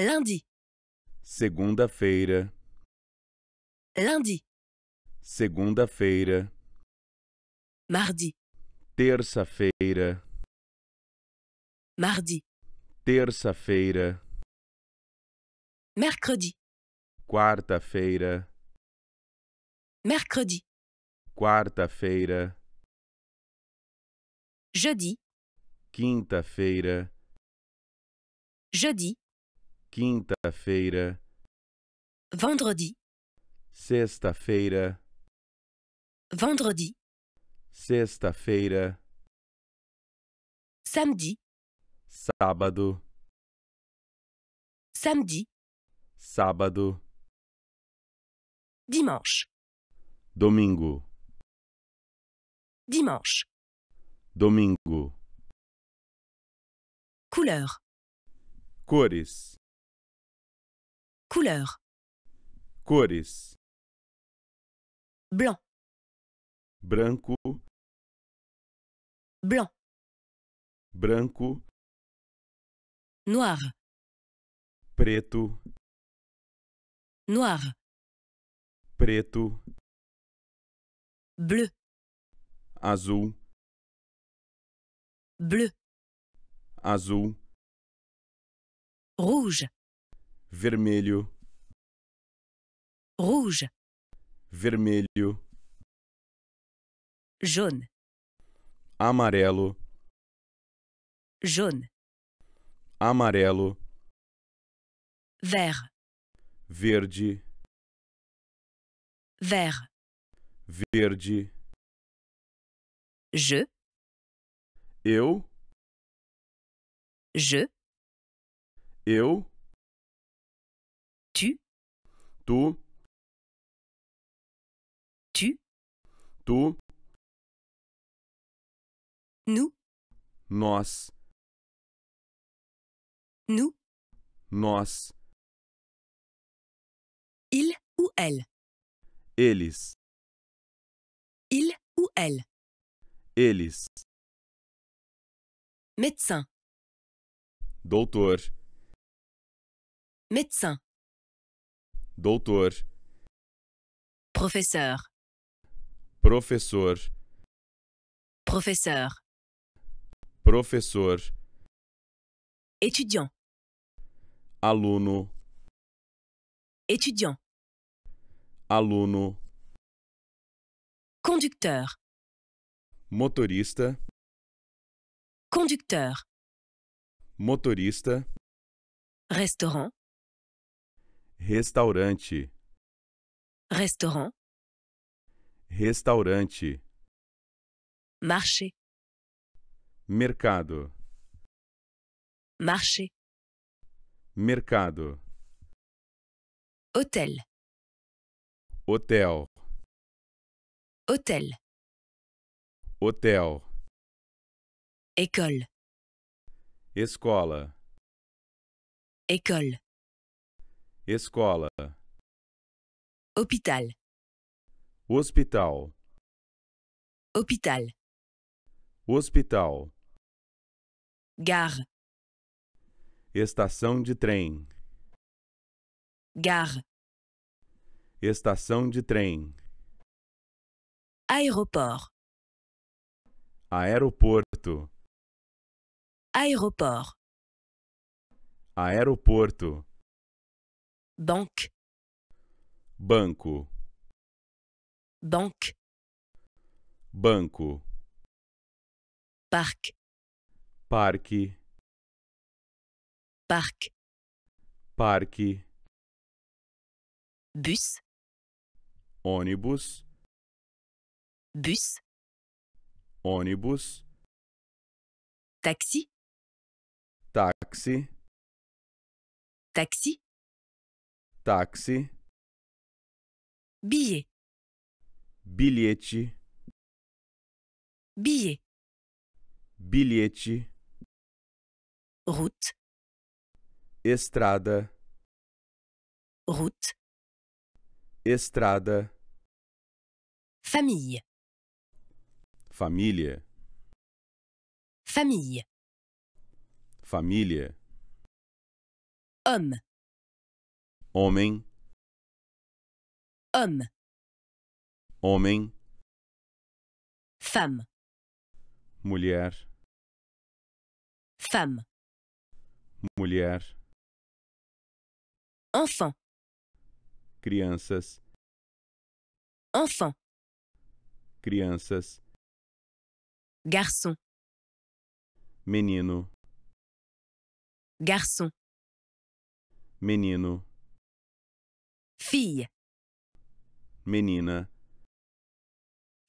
Lundi. Segunda-feira. Lundi. Segunda-feira. Mardi. Terça-feira. Mardi. Terça-feira. Mercredi. Quarta-feira. Mercredi. Quarta-feira. Jeudi. Quinta-feira. Jeudi quinta-feira, vendredi, sexta-feira, vendredi, sexta-feira, samedi, sábado, samedi, sábado, dimanche, domingo, dimanche, domingo, couleur, cores. Couleur. Cores. Blanc. Branco. Blanc. Branco. Noir. Preto. Noir. Preto. Bleu. Azul. Bleu. Azul. Rouge vermelho, rouge, vermelho, jaune, amarelo, jaune, amarelo, vert, verde, vert, verde, je, eu, je, eu Tu. Tu. Tu. Nous. Nós. Nous. Nós. Il ou elle. Eles. Il ou elle. Eles. Médecin. Doutor. Médecin doutor, Professor. professor, Professor. professor, étudiant, aluno, étudiant, aluno, conducteur, motorista, conducteur, motorista, restaurant, Restaurante. Restaurant. Restaurante. Marché. Mercado. Marché. Mercado. Hôtel. Hotel. Hôtel. Hotel. École. Escola. École. Escola. hospital, Hospital. Hospital. Gare. Estação de trem. Gare. Estação de trem. aeroporto, Aeroporto. aeroporto, Aeroporto. banque banco banque banco parc parque parc parque bus ônibus bus ônibus taxi taxi taxi táxi, billet, bilhete, billet, bilhete, route, estrada, route, estrada, família família, família família, homem homem, homme, homem, femme, mulher, femme, mulher, enfant, crianças, enfant, crianças, garçom, menino, garçom, menino filha, Menina.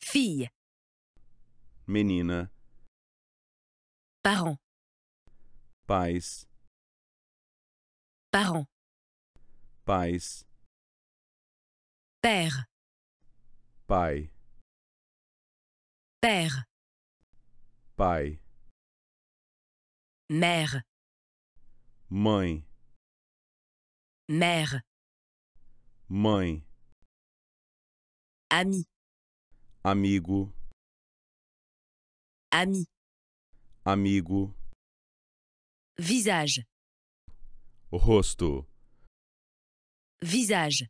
filha, Menina. Parents. Pais. Parents. Pais. Père. Pai. Père. Pai. Mère. Mãe. Mère mãe, ami, amigo, ami, amigo, visage, rosto, visage,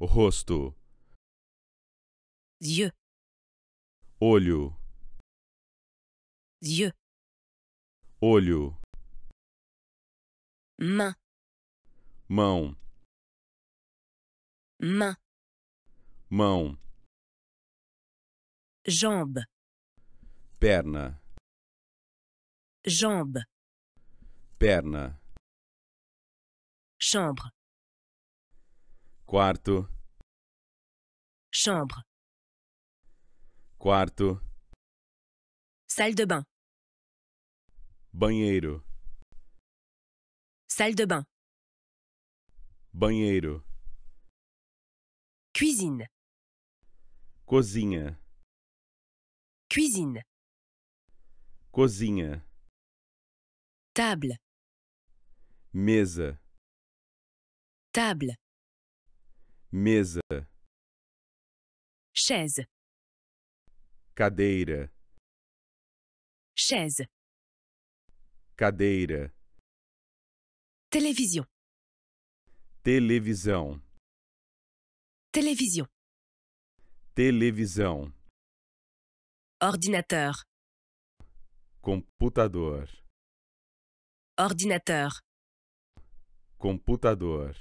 rosto, yeux, olho, yeux, olho, main, mão main, mão, jambe, perna, jambe, perna, chambre, quarto, chambre, quarto, salle de bain, banheiro, salle de bain, banheiro. Cuisine. Cozinha. Cuisine. Cozinha. Table. Mesa. Table. Mesa. Chaise. Cadeira. Chaise. Cadeira. Televisão. Televisão. Télévision. Televisão. Ordinateur. Computador. Ordinateur. Computador.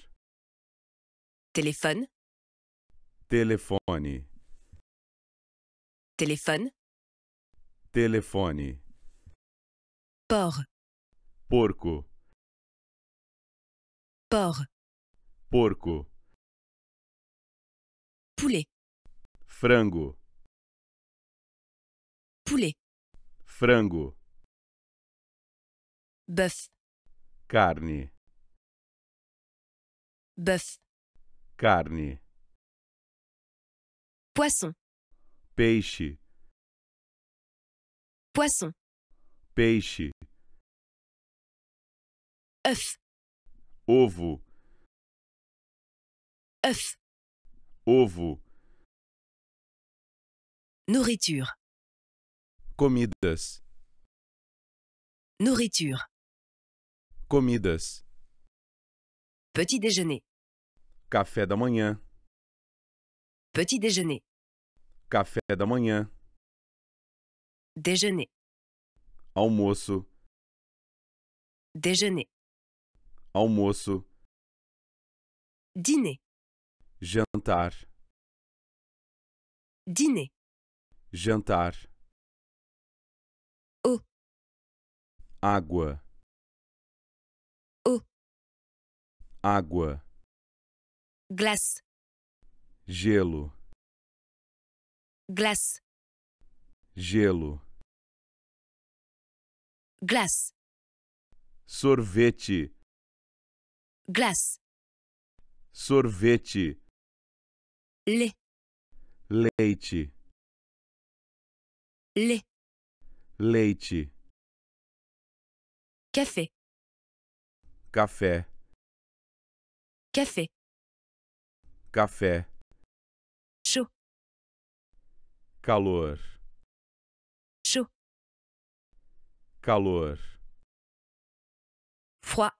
Téléphone. Telefone. Téléphone. Telefone. Porc. Porco. Porc. Porco poulet, frango, poulet, frango, bœuf, carne, bœuf, carne, poisson, peixe, poisson, peixe, œuf, ovo, œuf, ovo, Nourriture. Comidas. Nourriture. Comidas. Petit déjeuner. Café da manhã. Petit déjeuner. Café da manhã. Déjeuner. Almoço. Déjeuner. Almoço. Dîner. Jantar. Dîner. jantar, o, água, o, água, glace, gelo, glace, gelo, glace, sorvete, glace, sorvete, Le. leite lait, leite, café, café, café, café, chaud, calor, chaud, calor, froid,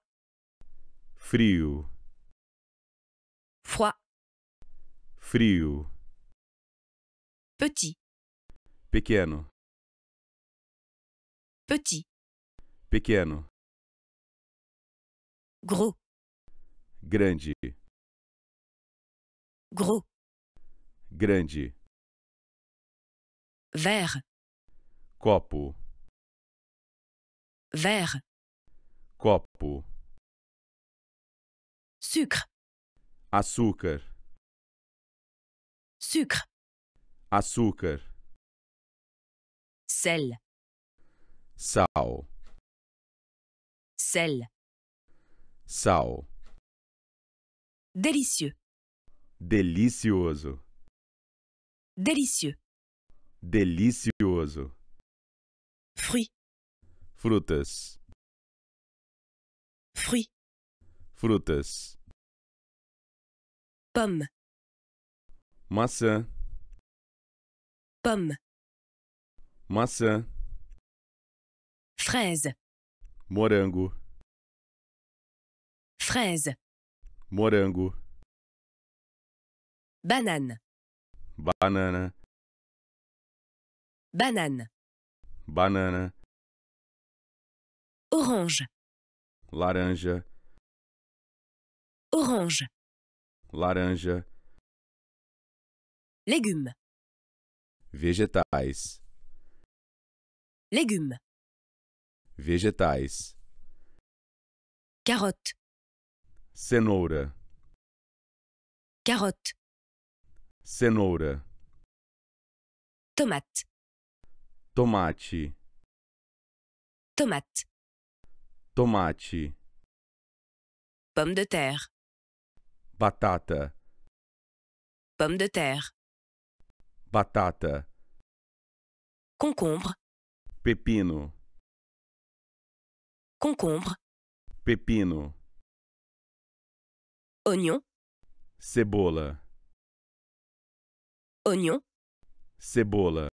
frio, froid, frio, petit, Pequeno. Petit. Pequeno. Gros. Grande. Gros. Grande. Verre. Copo. Verre. Copo. Sucre. Açúcar. Sucre. Açúcar sel. Sal. Sel. Sal. Délicieux. Delicioso. Délicieux. Delicioso. Fruits. Frutas. Fruits. Frutas. Pomme. Maçã. Pomme. Massin, fraise, morango, fraise, morango, banane, banana, banane, banana, orange, laranja, orange, laranja, légumes, vegetais. Légumes. Vegetais. Carotte. Cenoura. Carotte. Cenoura. Tomate. Tomate. Tomate. Tomate. Pomme de terre. Batata. Pomme de terre. Batata. Concombre. pepino, concombre, pepino, oignon, cebola, oignon, cebola.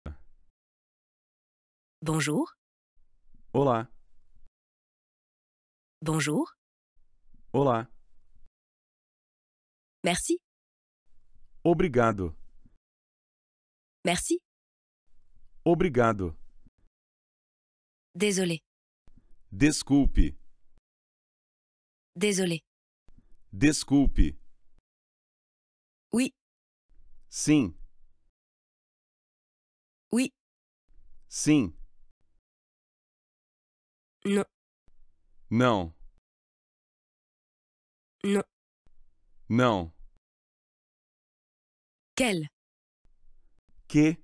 Bonjour, Olá, bonjour, olá, merci, obrigado, merci. Obrigado. Désolé. Desculpe. Désolé. Desculpe. Oui. Sim. Oui. Sim. Non. Não. Non. Não. Quel. Que.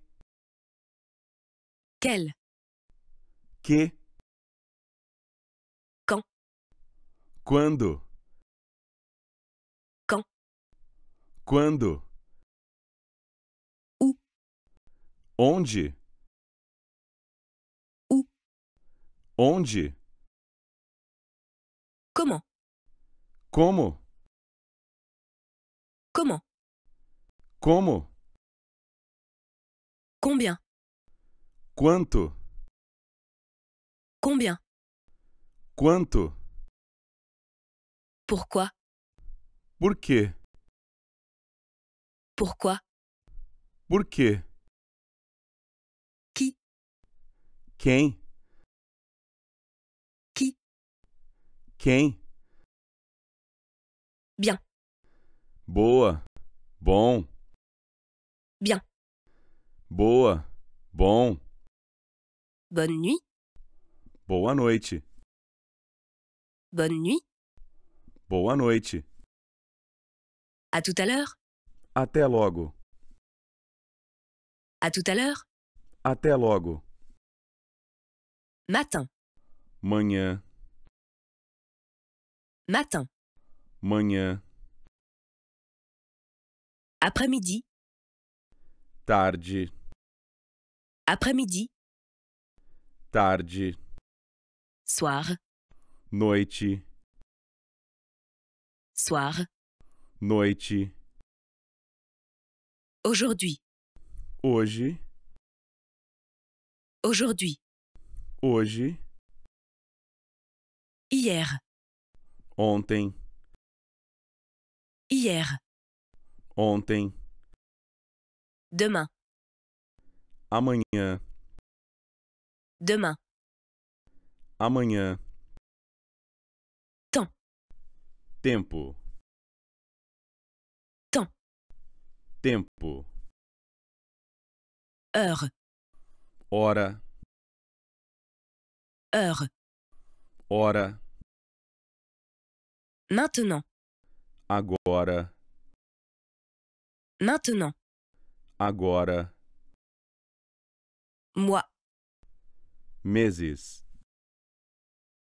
Quel que, quand, quando, quand, quando, ou, onde, ou, onde, como, como, como, como, combien, quanto Combien Quanto Pourquoi Por quê? Pourquoi Por quê? Qui Quem? Qui Quem? Bien Boa. Bom. Bien. Boa. Bom. Bonne nuit. Boa noite. Bonne nuit. Boa noite. À tout à l'heure. Até logo. À tout à l'heure. Até logo. Matin. Manhã. Matin. Manhã. Après-midi. Tarde. Après-midi. Tarde. Soir. Noite. Soir. Noite. Aujourd'hui. Hoje. Aujourd'hui. Hoje. Hier. Ontem. Hier. Ontem. Demain. Amanhã. Demain. amanhã. Temps. Tempo. Temps. Tempo. Heure. Hora. Heure. Hora. Maintenant. Agora. Maintenant. Agora. Moi. Meses.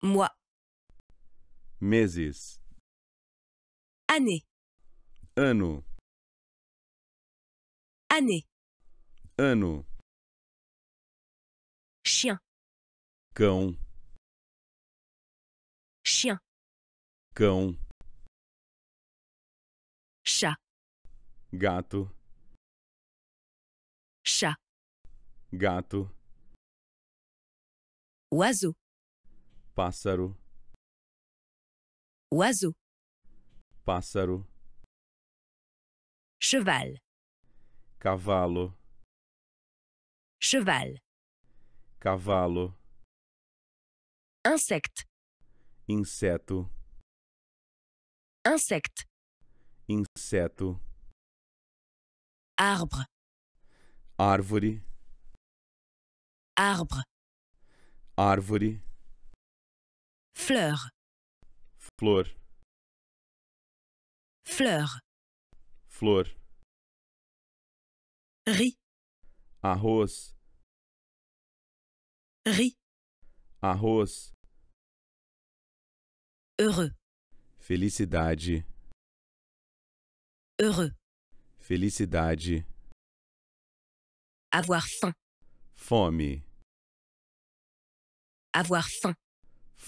Mois. Meses. Année. Ano. Année. Ano. Chien. Cão. Chien. Cão. Chat. Gato. Chat. Gato. Oiseau pássaro, oiseau, pássaro, cheval, cavalo, cheval, cavalo, insecte, inseto, insecte, inseto, arbre, árvore, arbre, árvore fleur flor fleur flor riz arroz riz arroz heureux felicidade heureux felicidade avoir faim fome avoir faim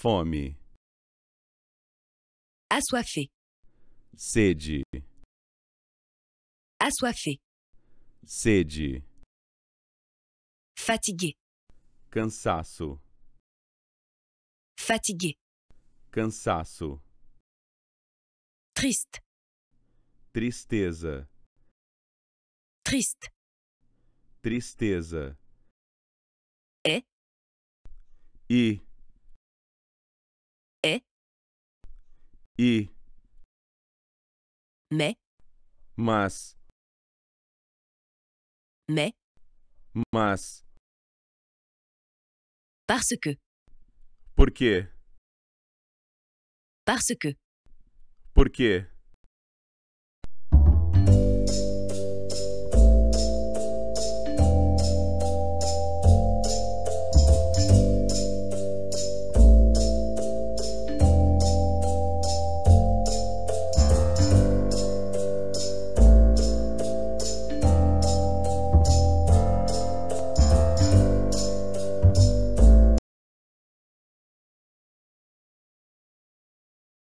Fome. Assoiffé. Sede. Assoiffé. Sede. Fatigué. Cansaço. Fatigué. Cansaço. Triste. Tristeza. Triste. Tristeza. É. E é e me mas mais mas parce que porque parce que porque